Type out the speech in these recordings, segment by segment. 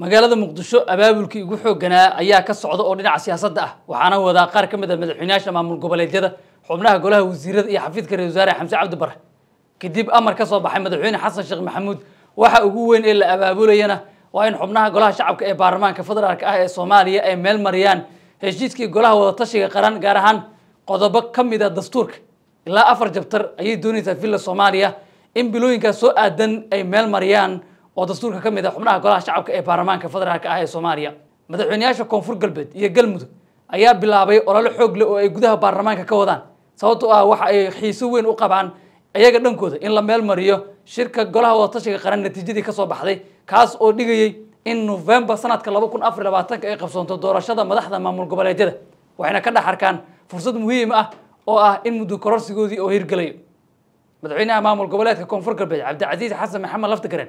magaalada muqdisho abaabulkii ugu xoogganaa ayaa ka socda oo dhinaca siyaasadda ah waxaana wadaa qaar ka mid a madaxweynayaasha maamul goboleedyada xubnaha golaha wasiirada iyo xafiidka ra-isul wasaare xamse cabdi bare kadib amar ka soo baxay madaxweyne xasan sheekh maxamuud waxa ugu weyn ee la abaabulayana waa in xubnaha golaha shacabka ee baarlamaanka federaalka ah ee soomaaliya ay meel mariyaan heshiiskii golaha wadatashiga qaran gaar ahaan qodobo ka mid a dastuurka ilaa afar jabtar ayay doonaysaa villa soomaaliya in bilooyinkaas soo aadan ay meel mariyaan oo dastuurka ka mid ah xubnaha golaha shacabka ee baarlamaanka federaalka ah ee soomaaliya madaxweynayaasha koonfur galbeed iyo galmudug ayaa bilaabay olole xoog leh oo ay gudaha baarlamaanka ka wadaan sababtoo ah waxa ay xiiso weyn u qabaan iyaga dhankooda in la meel mariyo shirka golaha wadatashiga qaran natiijadii ka soo baxday kaas oo dhigayay in novembar sanadka laba kun afar labaatanka ay qabsoonto doorashada madaxda maamul goboleedyada waxayna ka dhex arkaan fursad muhiim ah oo ah in muddo kororsigoodii oo hirgelayo madaxweynaha maamul goboleedka koonfur galbeed cabdicasiis xasan maxamed laftigaren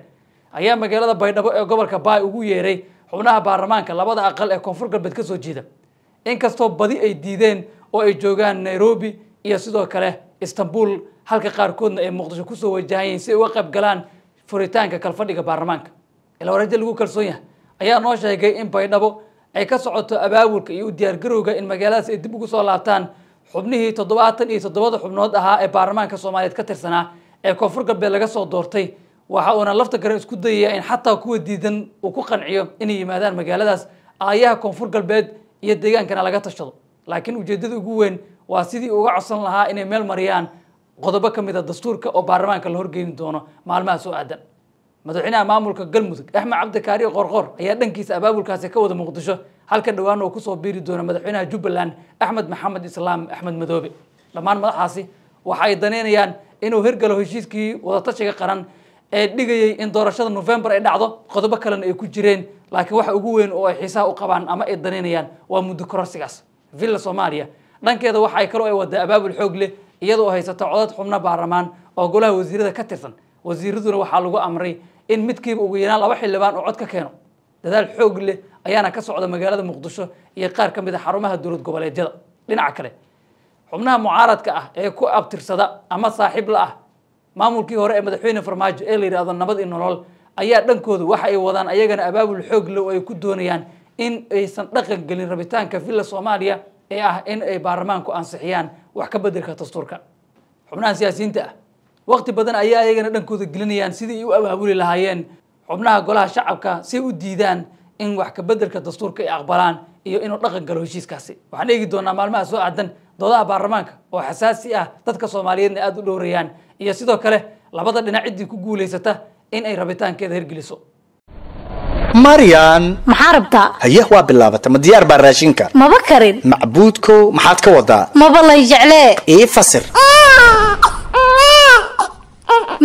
ayaa magaalada baydhabo ee gobolka baay ugu yeeray xubnaha baarlamaanka labada aqal ee koonfur galbeed ka soo jiida inkastoo badi ay diideen oo ay joogaan nairobi iyo sidoo kale istanbul halka qaarkoodna ay muqdisho kusoo wajahayiin si ay uga qayb galaan furitaanka kalfadhiga baarlamaanka ila wareejda lagu kalsoon yahay ayaa noo sheegay in baydhabo ay ka socoto abaabulka iyo u diyaargarowga in magaaladaas ay dib ugu soo laabtaan xubnihii toddobaatan iyo toddobada xubnood ahaa ee baarlamaanka soomaaliyeed ka tirsanaa ee koonfur galbeed laga soo doortay waxa uuna lafta kare isku dayayaa in xataa kuwa diidan uu ku qanciyo inay yimaadaan magaaladaas aayaha koonfur galbeed iyo deegaankana laga tashado laakiin ujeeddada ugu weyn waa sidii uga codsan lahaa inay meel mariyaan qodobo ka mid a dastuurka oo baarlamaanka la horgeeni doono maalmaha soo aadan madaxweynaha maamulka galmudug axmed cabdikaari qorqor ayaa dhankiisa abaabulkaasi ka wada muqdisho halka dhowaan uu kusoo biiri doono madaxweynaha jubbaland axmed maxamed islaam axmed madoobe dhammaan madaxaasi waxa ay daneynayaan inuu hirgalo heshiiskii wadatashiga qaran ee dhigayay in doorashada novembar ay dhacdo qodobo kalena ay ku jireen laakiin waxa ugu weyn oo ay xiisaha u qabaan ama ay danaynayaan waa muddo kororsigaas villa soomaaliya dhankeeda waxay kaloo ay wada abaabul xoog leh iyadoo haysata codad xubno baarlamaan oo golaha wasiirada ka tirsan wasiiraduna waxaa lagu amray in midkiiba ugu yaraan laba xildhibaan oo cod ka keeno dadaal xoog leh ayaana ka socda magaalada muqdisho iyo qaar ka mid a ah xarumaha dowlad goboleedyada dhinaca kale xubnaha mucaaradka ah ee ku abtirsada ama saaxiib la ah maamulkii hore ee madaxweyne farmaajo ee la yidhaahdo nabad iyo nolol ayaa dhankoodu waxa ay wadaan ayagana abaabul xoog low ay ku doonayaan in aysan dhaqan gelin rabitaanka villa soomaaliya ee ah in ay baarlamaanku ansixiyaan wax ka bedelka dastuurka xubnaha siyaasiyiinta ah waqti badan ayaa ayagana dhankooda gelinayaan sidii ay u abaabuli lahaayeen xubnaha golaha shacabka si u diidaan in wax ka bedelka dastuurka ay aqbalaan iyo inuu dhaqan galo heshiiskaasi waxaan eegi doonaa maalmaha soo aadan doodaha baarlamaanka oo xasaasi ah dadka soomaaliyeedna aada u dhowrayaan iyo sidoo kale labada dhinac ciddii ku guulaysata in ay rabitaankeeda hirgeliso maryan maxaa rabtaa haye waa bilaabata ma diyaar baa raashinka maba karin macbuudkow maxaad ka wadaa maba lay jeclee ii fasir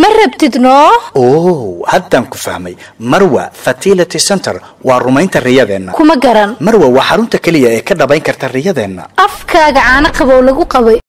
ma rabtid noo oh haddaan ku fahmay marwa fatility center waa rumaynta riyadeenna kuma garan marwa waa xarunta keliya ee ka dhabayn karta riyadeenna afkaaga caano qabow lagu qabay